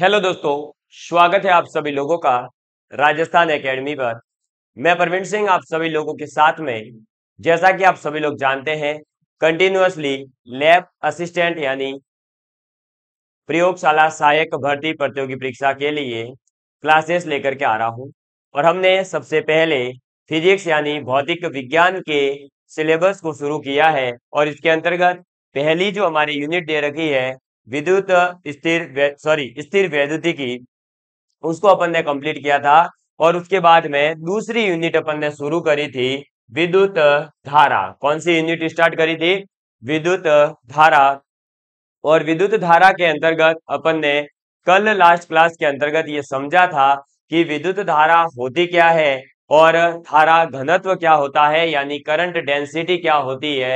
Hello दोस्तों स्वागत है आप सभी लोगों का राजस्थान एकेडमी पर मैं प्रवीण सिंह आप सभी लोगों के साथ में जैसा कि आप सभी लोग जानते हैं कंटिन्यूसली लैब असिस्टेंट यानी प्रयोगशाला सहायक भर्ती प्रतियोगी परीक्षा के लिए क्लासेस लेकर के आ रहा हूं और हमने सबसे पहले फिजिक्स यानी भौतिक विज्ञान के सिलेबस को शुरू किया है और इसके अंतर्गत पहली जो हमारी यूनिट दे रखी है विद्युत स्थिर सॉरी स्थिर वैद्युतिकी उसको अपन ने कंप्लीट किया था और उसके बाद में दूसरी यूनिट अपन ने शुरू करी थी विद्युत धारा कौन सी यूनिट स्टार्ट करी थी विद्युत धारा और विद्युत धारा के अंतर्गत अपन ने कल लास्ट क्लास के अंतर्गत ये समझा था कि विद्युत धारा होती क्या है और थारा घनत्व क्या होता है यानी करंट डेंसिटी क्या होती है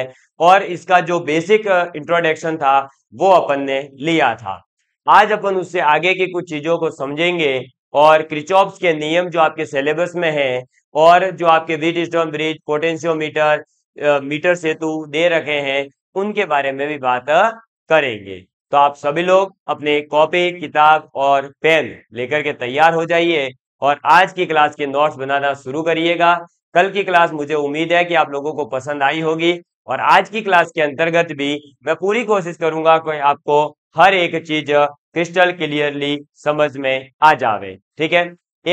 और इसका जो बेसिक इंट्रोडक्शन था वो अपन ने लिया था आज अपन उससे आगे की कुछ चीजों को समझेंगे और क्रिचॉप्स के नियम जो आपके सिलेबस में है और जो आपके Wheatstone bridge potentiometer meter सेतु दे रखे हैं उनके बारे में भी बात करेंगे तो आप सभी लोग अपने कॉपी किताब और पेन लेकर के तैयार हो जाइए और आज की क्लास के नोट्स बनाना शुरू करिएगा कल की क्लास मुझे उम्मीद है कि आप लोगों को पसंद आई होगी और आज की क्लास के अंतर्गत भी मैं पूरी कोशिश करूंगा कि आपको हर एक चीज क्रिस्टल क्लियरली समझ में आ जावे ठीक है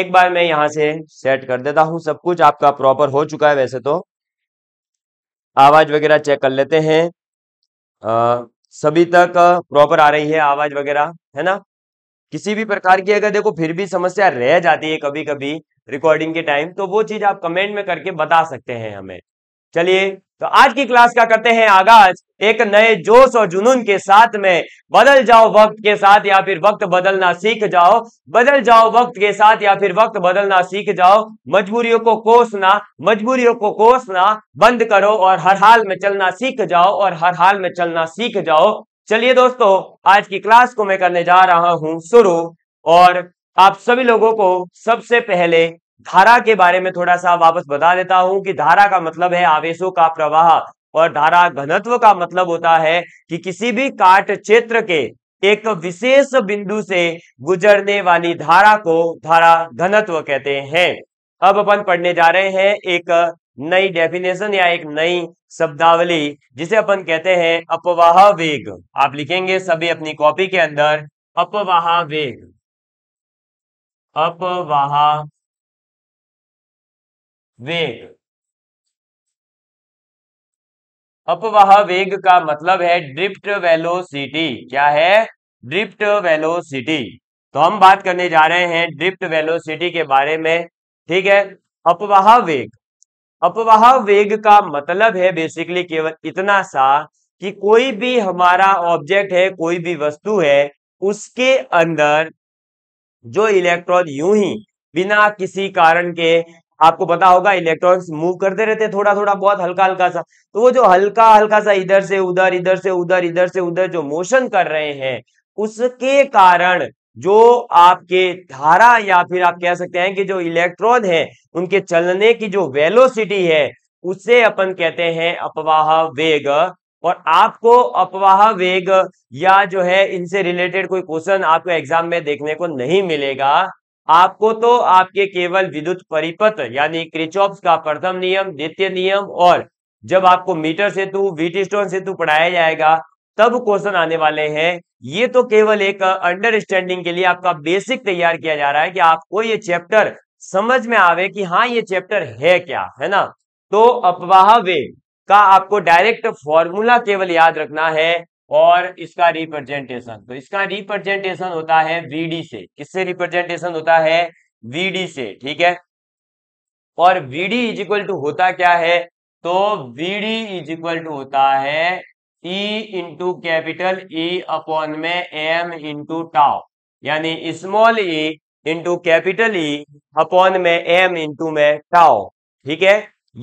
एक बार मैं यहाँ से सेट कर देता हूं सब कुछ आपका प्रॉपर हो चुका है वैसे तो आवाज वगैरह चेक कर लेते हैं आ, सभी तक प्रॉपर आ रही है आवाज वगैरह है ना किसी भी प्रकार की अगर देखो फिर भी समस्या रह जाती है कभी कभी रिकॉर्डिंग के टाइम तो वो चीज आप कमेंट में करके बता सकते हैं हमें चलिए तो आज की क्लास का करते हैं आगाज एक नए जोश और जुनून के साथ में बदल जाओ वक्त के साथ या फिर वक्त बदलना सीख जाओ बदल जाओ वक्त के साथ या फिर वक्त बदलना सीख जाओ मजबूरियों को कोसना मजबूरियों को कोसना बंद करो और हर हाल में चलना सीख जाओ और हर हाल में चलना सीख जाओ चलिए दोस्तों आज की क्लास को मैं करने जा रहा हूं शुरू और आप सभी लोगों को सबसे पहले धारा के बारे में थोड़ा सा वापस बता देता हूं कि धारा का मतलब है आवेशों का प्रवाह और धारा घनत्व का मतलब होता है कि किसी भी काट क्षेत्र के एक विशेष बिंदु से गुजरने वाली धारा को धारा घनत्व कहते हैं अब अपन पढ़ने जा रहे हैं एक नई डेफिनेशन या एक नई शब्दावली जिसे अपन कहते हैं अपवाह वेग आप लिखेंगे सभी अपनी कॉपी के अंदर अपवाह वेग अपवाह वेग अपवाह वेग का मतलब है ड्रिफ्ट वेलोसिटी क्या है ड्रिफ्ट वेलोसिटी तो हम बात करने जा रहे हैं ड्रिफ्ट वेलोसिटी के बारे में ठीक है अपवाह वेग अपवाह वेग का मतलब है बेसिकली केवल इतना सा कि कोई भी हमारा ऑब्जेक्ट है कोई भी वस्तु है उसके अंदर जो इलेक्ट्रॉन यूं ही बिना किसी कारण के आपको पता होगा इलेक्ट्रॉन्स मूव करते रहते थोड़ा थोड़ा बहुत हल्का हल्का सा तो वो जो हल्का हल्का सा इधर से उधर इधर से उधर इधर से उधर जो मोशन कर रहे हैं उसके कारण जो आपके धारा या फिर आप कह सकते हैं कि जो इलेक्ट्रॉन है उनके चलने की जो वेलोसिटी है उसे अपन कहते हैं अपवाह वेग और आपको अपवाह वेग या जो है इनसे रिलेटेड कोई क्वेश्चन आपको एग्जाम में देखने को नहीं मिलेगा आपको तो आपके केवल विद्युत परिपथ यानी क्रिचॉप्स का प्रथम नियम द्वितीय नियम और जब आपको मीटर सेतु वीटी स्टोन सेतु पढ़ाया जाएगा तब क्वेश्चन आने वाले हैं ये तो केवल एक अंडरस्टैंडिंग के लिए आपका बेसिक तैयार किया जा रहा है कि आपको ये चैप्टर समझ में आवे कि हाँ ये चैप्टर है क्या है ना तो अपवाह वे का आपको डायरेक्ट फॉर्मूला केवल याद रखना है और इसका रिप्रेजेंटेशन तो इसका रिप्रेजेंटेशन होता है वीडी से किससे रिप्रेजेंटेशन होता है वीडी से ठीक है और वीडी इज इक्वल टू होता क्या है तो वीडी इज इक्वल टू होता है e into capital E upon में एम इंटू टाओ यानी small e into capital E upon में एम इंटू में टाओ ठीक है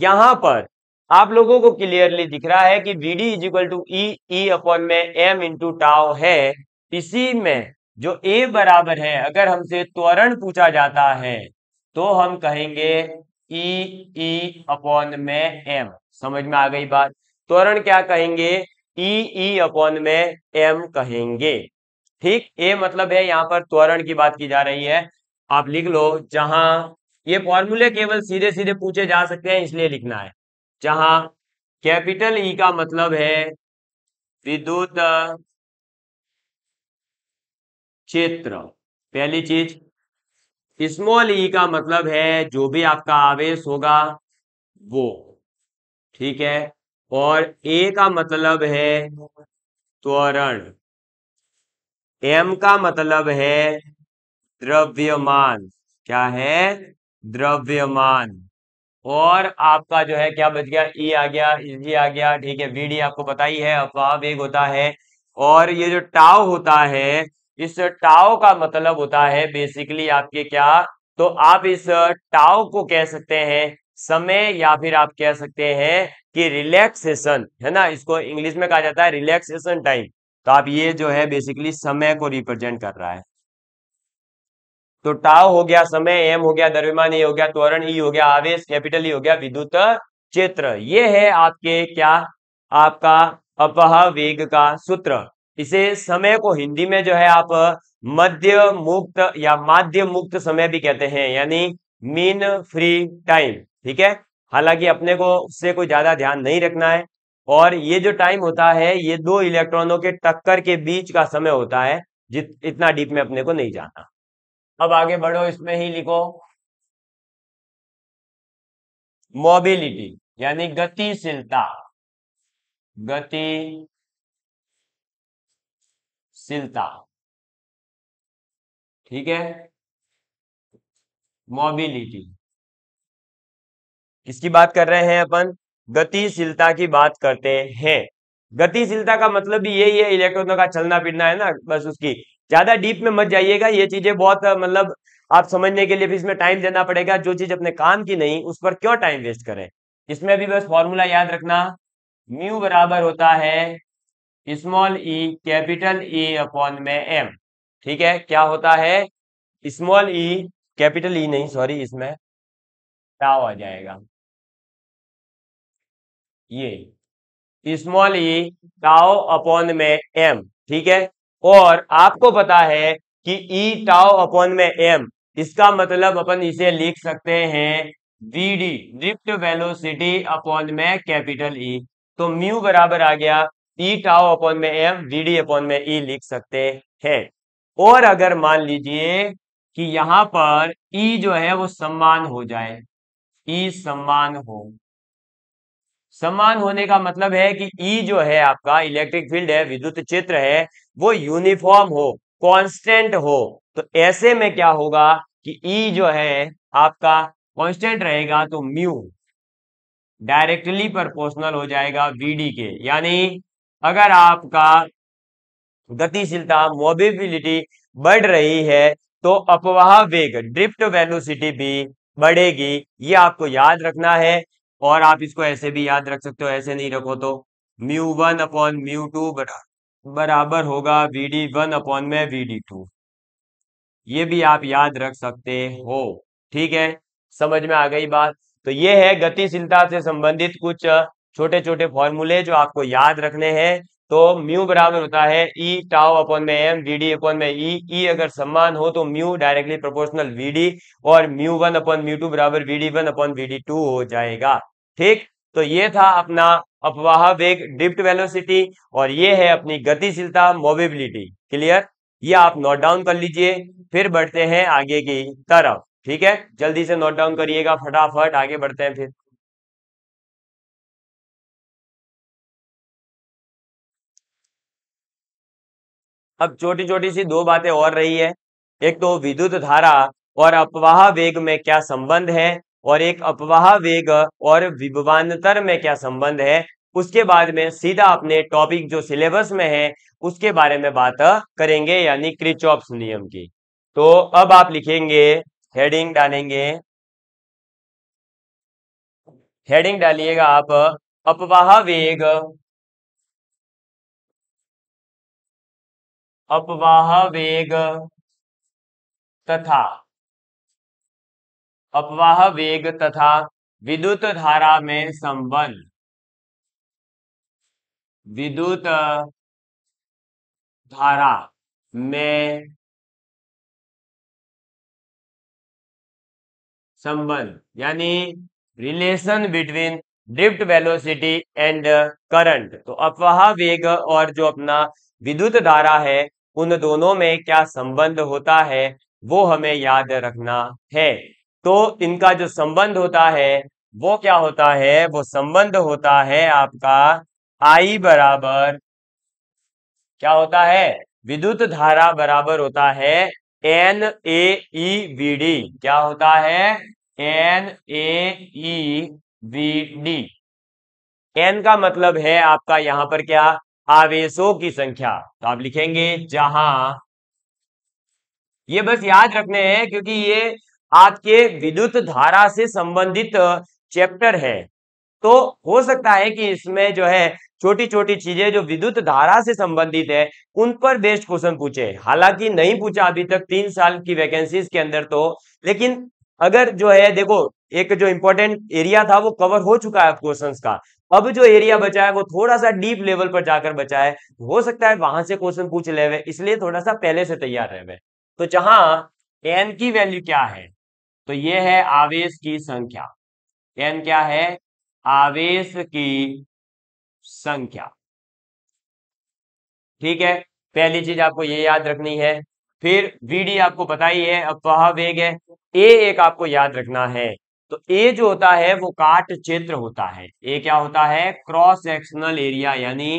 यहां पर आप लोगों को क्लियरली दिख रहा है कि v d is equal to e e upon में एम इंटू टाओ है इसी में जो ए बराबर है अगर हमसे त्वरण पूछा जाता है तो हम कहेंगे ई ई अपॉन में एम समझ में आ गई बात त्वरण क्या कहेंगे ई ई अपॉन में एम कहेंगे ठीक ए मतलब है यहां पर त्वरण की बात की जा रही है आप लिख लो जहां ये फॉर्मूले केवल सीधे सीधे पूछे जा सकते हैं इसलिए लिखना है जहां कैपिटल ई का मतलब है विद्युत क्षेत्र पहली चीज स्मॉल ई का मतलब है जो भी आपका आवेश होगा वो ठीक है और ए का मतलब है त्वरण एम का मतलब है द्रव्यमान क्या है द्रव्यमान और आपका जो है क्या बच गया ई e आ गया जी आ गया ठीक है वीडी आपको पता ही है अफवाह वेग होता है और ये जो टाव होता है इस टाव का मतलब होता है बेसिकली आपके क्या तो आप इस टाव को कह सकते हैं समय या फिर आप कह सकते हैं कि रिलैक्सेशन है ना इसको इंग्लिश में कहा जाता है रिलैक्सेशन टाइम तो आप ये जो है बेसिकली समय को रिप्रेजेंट कर रहा है तो टाव हो गया समय एम हो गया द्रव्यमान ई e हो गया त्वरण ई e हो गया आवेश कैपिटल ई e हो गया विद्युत क्षेत्र ये है आपके क्या आपका अपह वेग का सूत्र इसे समय को हिंदी में जो है आप मध्य मुक्त या माध्य मुक्त समय भी कहते हैं यानी मीन फ्री टाइम ठीक है हालांकि अपने को उससे कोई ज्यादा ध्यान नहीं रखना है और ये जो टाइम होता है ये दो इलेक्ट्रॉनों के टक्कर के बीच का समय होता है जित इतना डीप में अपने को नहीं जाना अब आगे बढ़ो इसमें ही लिखो मोबिलिटी यानी गतिशीलता गतिशीलता ठीक है मोबिलिटी किसकी बात कर रहे हैं अपन गतिशीलता की बात करते हैं गतिशीलता का मतलब भी यही है इलेक्ट्रॉनों का चलना फिरना है ना बस उसकी ज्यादा डीप में मत जाइएगा ये चीजें बहुत मतलब आप समझने के लिए भी इसमें टाइम देना पड़ेगा जो चीज अपने काम की नहीं उस पर क्यों टाइम वेस्ट करें इसमें भी बस फॉर्मूला याद रखना म्यू बराबर होता है small e capital E upon में एम ठीक है क्या होता है स्मॉल ई कैपिटल ई नहीं सॉरी इसमें टाव आ जाएगा ये स्मॉल ई टाओ अपॉन में एम ठीक है और आपको पता है कि ई टाओ अपॉन में एम इसका मतलब अपन इसे लिख सकते हैं डी ड्रिफ्ट वेलोसिटी अपॉन में कैपिटल ई e। तो म्यू बराबर आ गया ई टाओ अपॉन में एम वीडी अपॉन में ई e लिख सकते हैं और अगर मान लीजिए कि यहां पर ई e जो है वो सम्मान हो जाए ई सम्मान हो समान होने का मतलब है कि ई e जो है आपका इलेक्ट्रिक फील्ड है विद्युत क्षेत्र है वो यूनिफॉर्म हो कांस्टेंट हो तो ऐसे में क्या होगा कि ई e जो है आपका कांस्टेंट रहेगा तो म्यू डायरेक्टली प्रोपोर्शनल हो जाएगा वीडी के यानी अगर आपका गतिशीलता मोबिलिटी बढ़ रही है तो अपवाह वेग ड्रिफ्ट वेलोसिटी भी बढ़ेगी ये आपको याद रखना है और आप इसको ऐसे भी याद रख सकते हो ऐसे नहीं रखो तो mu one upon mu two बराबर होगा वी डी वन अपॉन में वी डी टू ये भी आप याद रख सकते हो ठीक है समझ में आ गई बात तो ये है गतिशीलता से संबंधित कुछ छोटे छोटे फॉर्मूले जो आपको याद रखने हैं तो म्यू बराबर होता है ई टाओ अपॉन में एम वी डी अपॉन में ई ई अगर समान हो तो mu directly proportional v d और mu one upon mu two बराबर v d one upon d two हो जाएगा ठीक तो ये था अपना अपवाह वेग डिप्ट वेलोसिटी और ये है अपनी गतिशीलता मोबिलिटी क्लियर ये आप नोट डाउन कर लीजिए फिर बढ़ते हैं आगे की तरफ ठीक है जल्दी से नोट डाउन करिएगा फटाफट आगे बढ़ते हैं फिर अब छोटी छोटी सी दो बातें और रही है एक तो विद्युत धारा और अपवाह वेग में क्या संबंध है और एक अपवाह वेग और विभवान्तर में क्या संबंध है उसके बाद में सीधा अपने टॉपिक जो सिलेबस में है उसके बारे में बात करेंगे यानी क्रिचॉप्स नियम की तो अब आप लिखेंगे हेडिंग डालेंगे हेडिंग डालिएगा आप अपवाह वेग अपवाह वेग तथा अपवाह वेग तथा विद्युत धारा में संबंध विद्युत धारा में संबंध यानी relation between drift velocity and current तो अपवाह वेग और जो अपना विद्युत धारा है उन दोनों में क्या संबंध होता है वो हमें याद रखना है तो इनका जो संबंध होता है वो क्या होता है वो संबंध होता है आपका आई बराबर क्या होता है विद्युत धारा बराबर होता है n a e v d क्या होता है n a e v d n का मतलब है आपका यहां पर क्या आवेशों की संख्या तो आप लिखेंगे जहां ये बस याद रखने हैं क्योंकि ये आपके विद्युत धारा से संबंधित चैप्टर है तो हो सकता है कि इसमें जो है छोटी छोटी चीजें जो विद्युत धारा से संबंधित है उन पर बेस्ट क्वेश्चन पूछे हालांकि नहीं पूछा अभी तक तीन साल की वैकेंसीज के अंदर तो लेकिन अगर जो है देखो एक जो इंपॉर्टेंट एरिया था वो कवर हो चुका है क्वेश्चंस का अब जो एरिया बचा है वो थोड़ा सा डीप लेवल पर जाकर बचा है हो सकता है वहां से क्वेश्चन पूछ ले हुए इसलिए थोड़ा सा पहले से तैयार रहे हुए तो जहां एन की वैल्यू क्या है तो ये है आवेश की संख्या एन क्या है आवेश की संख्या ठीक है पहली चीज आपको ये याद रखनी है फिर वीडी आपको पता ही है अब वेग है ए एक आपको याद रखना है तो ए जो होता है वो काट क्षेत्र होता है ए क्या होता है क्रॉस सेक्शनल एरिया यानी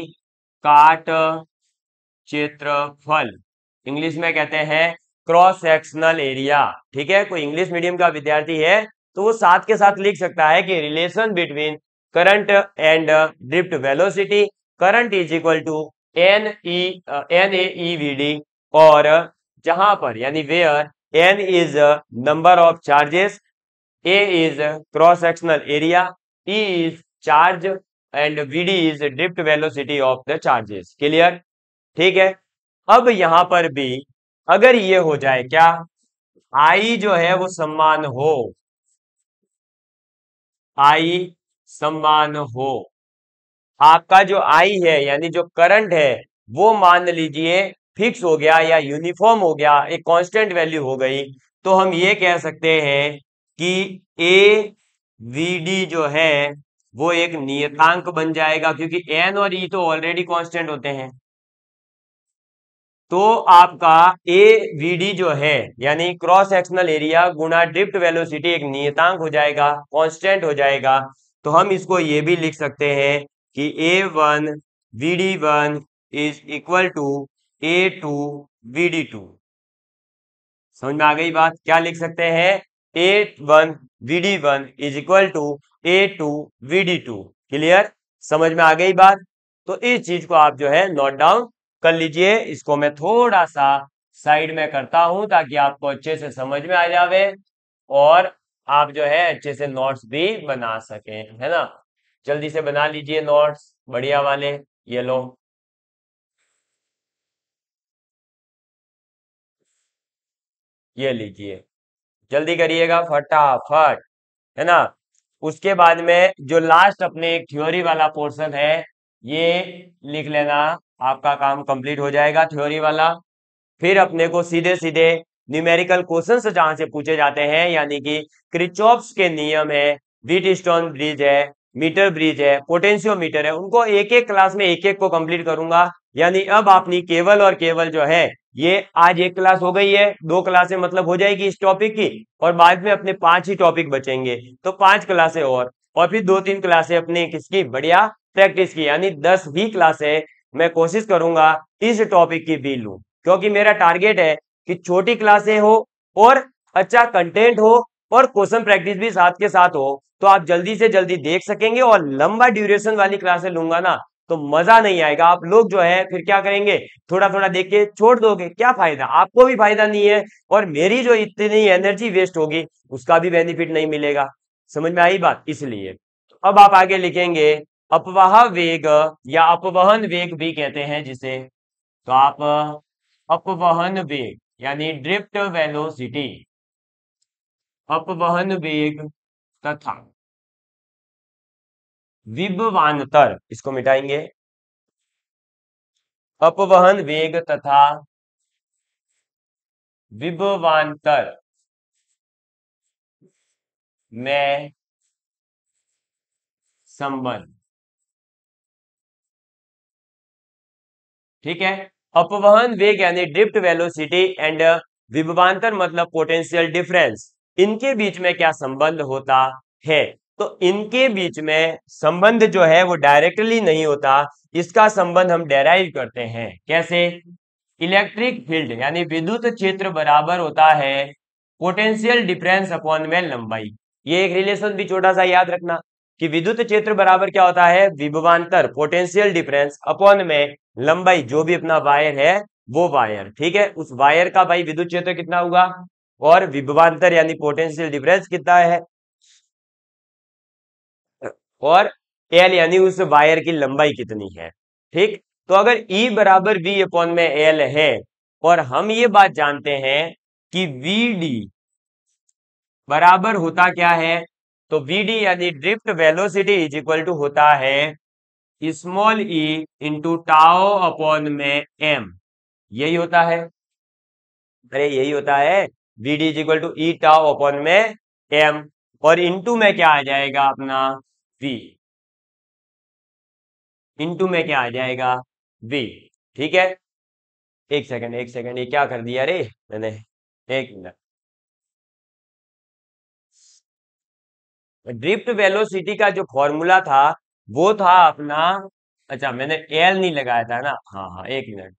काट क्षेत्रफल इंग्लिश में कहते हैं क्रॉस सेक्शनल एरिया ठीक है कोई इंग्लिश मीडियम का विद्यार्थी है तो वो साथ के साथ लिख सकता है कि relation between current and drift velocity current is equal to n e n a v d और जहां पर यानी where n is number of charges a is cross sectional area e is charge and v d is depth velocity of the charges clear ठीक है अब यहां पर भी अगर ये हो जाए क्या आई जो है वो सम्मान हो आई सम्मान हो आपका जो आई है यानी जो करंट है वो मान लीजिए फिक्स हो गया या यूनिफॉर्म हो गया एक कांस्टेंट वैल्यू हो गई तो हम ये कह सकते हैं कि ए वी डी जो है वो एक नियतांक बन जाएगा क्योंकि एन और ई e तो ऑलरेडी कांस्टेंट होते हैं तो आपका ए वी डी जो है यानी क्रॉस सेक्शनल एरिया गुना डिप्ट वेलोसिटी एक नियतांक हो जाएगा कांस्टेंट हो जाएगा तो हम इसको ये भी लिख सकते हैं कि a one v d one is equal to a two v d two समझ में आ गई बात क्या लिख सकते हैं a one v d one is equal to a two v d two clear समझ में आ गई बात तो इस चीज को आप जो है नोट डाउन कर लीजिए इसको मैं थोड़ा सा साइड में करता हूं ताकि आपको अच्छे से समझ में आ जावे और आप जो है अच्छे से नोट्स भी बना सके है ना जल्दी से बना लीजिए नोट्स बढ़िया वाले ये लो ये लीजिए जल्दी करिएगा फटाफट है ना उसके बाद में जो लास्ट अपने एक थ्योरी वाला पोर्शन है ये लिख लेना आपका काम कंप्लीट हो जाएगा थ्योरी वाला फिर अपने को सीधे सीधे न्यूमेरिकल क्वेश्चन जहां से पूछे जाते हैं यानी कि क्रिचॉप्स के नियम है व्हीट स्टोन ब्रिज है मीटर ब्रिज है मीटर है उनको एक एक क्लास में एक एक को कंप्लीट करूंगा यानी अब आपने केवल और केवल जो है ये आज एक क्लास हो गई है दो क्लासे मतलब हो जाएगी इस टॉपिक की और बाद में अपने पांच ही टॉपिक बचेंगे तो पांच क्लासे और और फिर दो तीन क्लासे अपने किसकी बढ़िया प्रैक्टिस की यानी दस भी क्लासे मैं कोशिश करूंगा इस टॉपिक की भी लू क्योंकि मेरा टारगेट है कि छोटी क्लासे हो और अच्छा कंटेंट हो और क्वेश्चन प्रैक्टिस भी साथ के साथ हो तो आप जल्दी से जल्दी देख सकेंगे और लंबा ड्यूरेशन वाली क्लासे लूंगा ना तो मजा नहीं आएगा आप लोग जो है फिर क्या करेंगे थोड़ा थोड़ा देख के छोड़ दोगे क्या फायदा आपको भी फायदा नहीं है और मेरी जो इतनी एनर्जी वेस्ट होगी उसका भी बेनिफिट नहीं मिलेगा समझ में आई बात इसलिए अब आप आगे लिखेंगे अपवाह वेग या अपवहन वेग भी कहते हैं जिसे तो आप अपवहन वेग यानी ड्रिफ्ट वेलोसिटी अपवहन वेग तथा विभवान्तर इसको मिटाएंगे अपवहन वेग तथा विभवान्तर में संबंध ठीक है अपवहन वेग यानी ड्रिफ्ट वेलोसिटी एंड विभवान्तर मतलब पोटेंशियल डिफरेंस इनके बीच में क्या संबंध होता है तो इनके बीच में संबंध जो है वो डायरेक्टली नहीं होता इसका संबंध हम डेराइव करते हैं कैसे इलेक्ट्रिक फील्ड यानी विद्युत क्षेत्र बराबर होता है पोटेंशियल डिफरेंस अपॉन में लंबाई ये एक रिलेशन भी छोटा सा याद रखना कि विद्युत क्षेत्र बराबर क्या होता है विभवांतर पोटेंशियल डिफरेंस अपॉन में लंबाई जो भी अपना वायर है वो वायर ठीक है उस वायर का भाई विद्युत क्षेत्र कितना होगा और विभवांतर यानी पोटेंशियल डिफरेंस कितना है और एल यानी उस वायर की लंबाई कितनी है ठीक तो अगर ई e बराबर बी अपॉन में एल है और हम ये बात जानते हैं कि वी डी बराबर होता क्या है तो वी डी यानी drift velocity is equal to होता है small e into tau upon में एम यही होता है अरे यही होता है v d is equal to e tau upon में एम और इंटू में क्या आ जाएगा अपना वी इंटू में क्या आ जाएगा वी ठीक है एक सेकंड एक सेकंड ये क्या कर दिया रे मैंने एक मिनट ड्रिफ्ट वेलोसिटी का जो फॉर्मूला था वो था अपना अच्छा मैंने एल नहीं लगाया था ना हाँ हाँ एक मिनट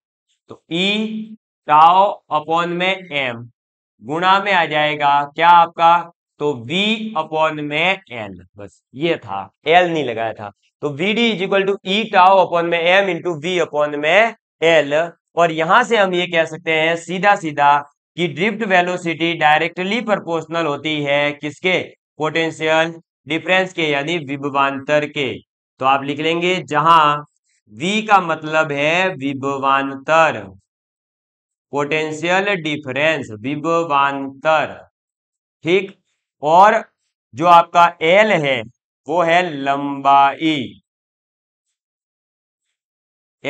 तो ई टाओ अपॉन में एम गुणा में आ जाएगा क्या आपका तो v अपॉन में n बस ये था l नहीं लगाया था तो v d is equal to e tau upon में m इंटू वी अपॉन में l और यहां से हम ये कह सकते हैं सीधा सीधा कि ड्रिफ्ट वेलोसिटी डायरेक्टली प्रोपोर्शनल होती है किसके पोटेंशियल डिफरेंस के यानी विभवान्तर के तो आप लिख लेंगे जहां v का मतलब है विभवान्तर पोटेंशियल डिफरेंस विभवान्तर ठीक और जो आपका एल है वो है लंबाई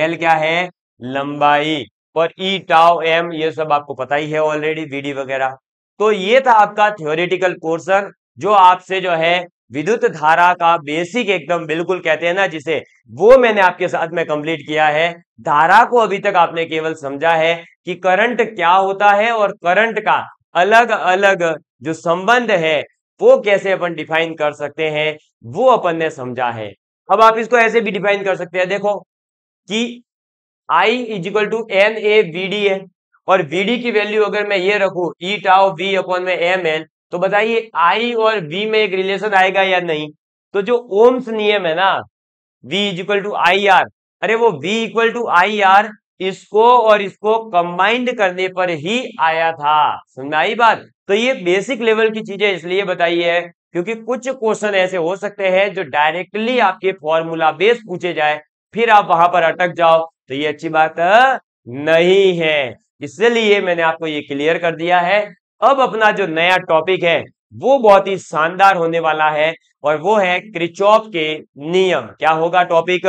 एल क्या है लंबाई और ई e, टाओ एम ये सब आपको पता ही है ऑलरेडी वीडी वगैरह तो ये था आपका थियोरिटिकल पोर्सन जो आपसे जो है विद्युत धारा का बेसिक एकदम बिल्कुल कहते हैं ना जिसे वो मैंने आपके साथ में कंप्लीट किया है धारा को अभी तक आपने केवल समझा है कि करंट क्या होता है और करंट का अलग अलग जो संबंध है वो कैसे अपन डिफाइन कर सकते हैं वो अपन ने समझा है अब आप इसको ऐसे भी डिफाइन कर सकते हैं देखो कि I is equal to n a v d है और वी डी की वैल्यू अगर मैं ये रखू ई टाओ वी अपॉन में एम एन तो बताइए आई और वी में एक रिलेशन आएगा या नहीं तो जो ओम्स नियम है ना v is equal to I R अरे वो v equal to I R इसको और इसको कंबाइंड करने पर ही आया था समझ आई बात तो ये बेसिक लेवल की चीजें इसलिए बताई है क्योंकि कुछ क्वेश्चन ऐसे हो सकते हैं जो डायरेक्टली आपके फॉर्मूला बेस पूछे जाए फिर आप वहां पर अटक जाओ तो ये अच्छी बात नहीं है इसलिए मैंने आपको ये क्लियर कर दिया है अब अपना जो नया टॉपिक है वो बहुत ही शानदार होने वाला है और वो है क्रिचॉप के नियम क्या होगा टॉपिक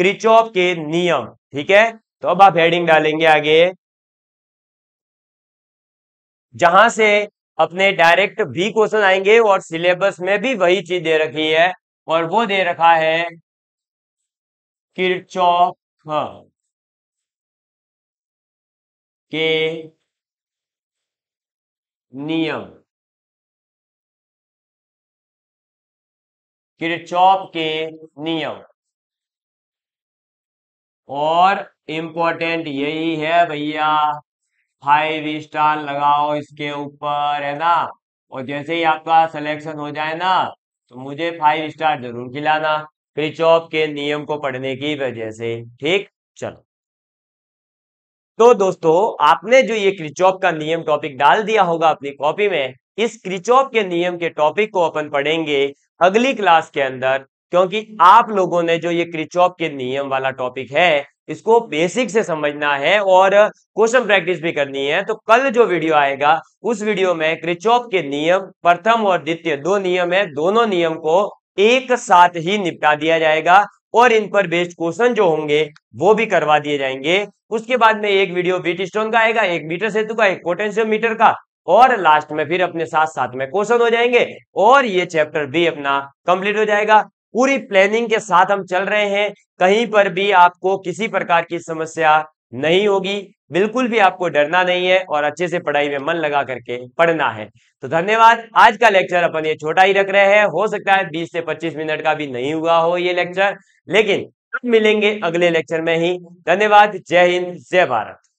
क्रिचॉप के नियम ठीक है तो अब आप हेडिंग डालेंगे आगे जहां से अपने डायरेक्ट भी क्वेश्चन आएंगे और सिलेबस में भी वही चीज दे रखी है और वो दे रखा है किरचौफ हाँ। के नियम किरचौप के नियम और इम्पोर्टेंट यही है भैया फाइव स्टार लगाओ इसके ऊपर है ना और जैसे ही आपका सिलेक्शन हो जाए ना तो मुझे फाइव स्टार जरूर खिलाना क्रिच के नियम को पढ़ने की वजह से ठीक चलो तो दोस्तों आपने जो ये क्रिचॉप का नियम टॉपिक डाल दिया होगा अपनी कॉपी में इस ऑफ के नियम के टॉपिक को अपन पढ़ेंगे अगली क्लास के अंदर क्योंकि आप लोगों ने जो ये क्रिचॉप के नियम वाला टॉपिक है इसको बेसिक से समझना है और क्वेश्चन प्रैक्टिस भी करनी है तो कल जो वीडियो आएगा उस वीडियो में क्रिचॉप के नियम प्रथम और द्वितीय दो नियम है दोनों नियम को एक साथ ही निपटा दिया जाएगा और इन पर बेस्ड क्वेश्चन जो होंगे वो भी करवा दिए जाएंगे उसके बाद में एक वीडियो बीट स्टोन का आएगा एक मीटर सेतु का एक पोटेंशियल मीटर का और लास्ट में फिर अपने साथ साथ में क्वेश्चन हो जाएंगे और ये चैप्टर भी अपना कंप्लीट हो जाएगा पूरी प्लानिंग के साथ हम चल रहे हैं कहीं पर भी आपको किसी प्रकार की समस्या नहीं होगी बिल्कुल भी आपको डरना नहीं है और अच्छे से पढ़ाई में मन लगा करके पढ़ना है तो धन्यवाद आज का लेक्चर अपन ये छोटा ही रख रहे हैं हो सकता है 20 से 25 मिनट का भी नहीं हुआ हो ये लेक्चर लेकिन मिलेंगे अगले लेक्चर में ही धन्यवाद जय हिंद जय भारत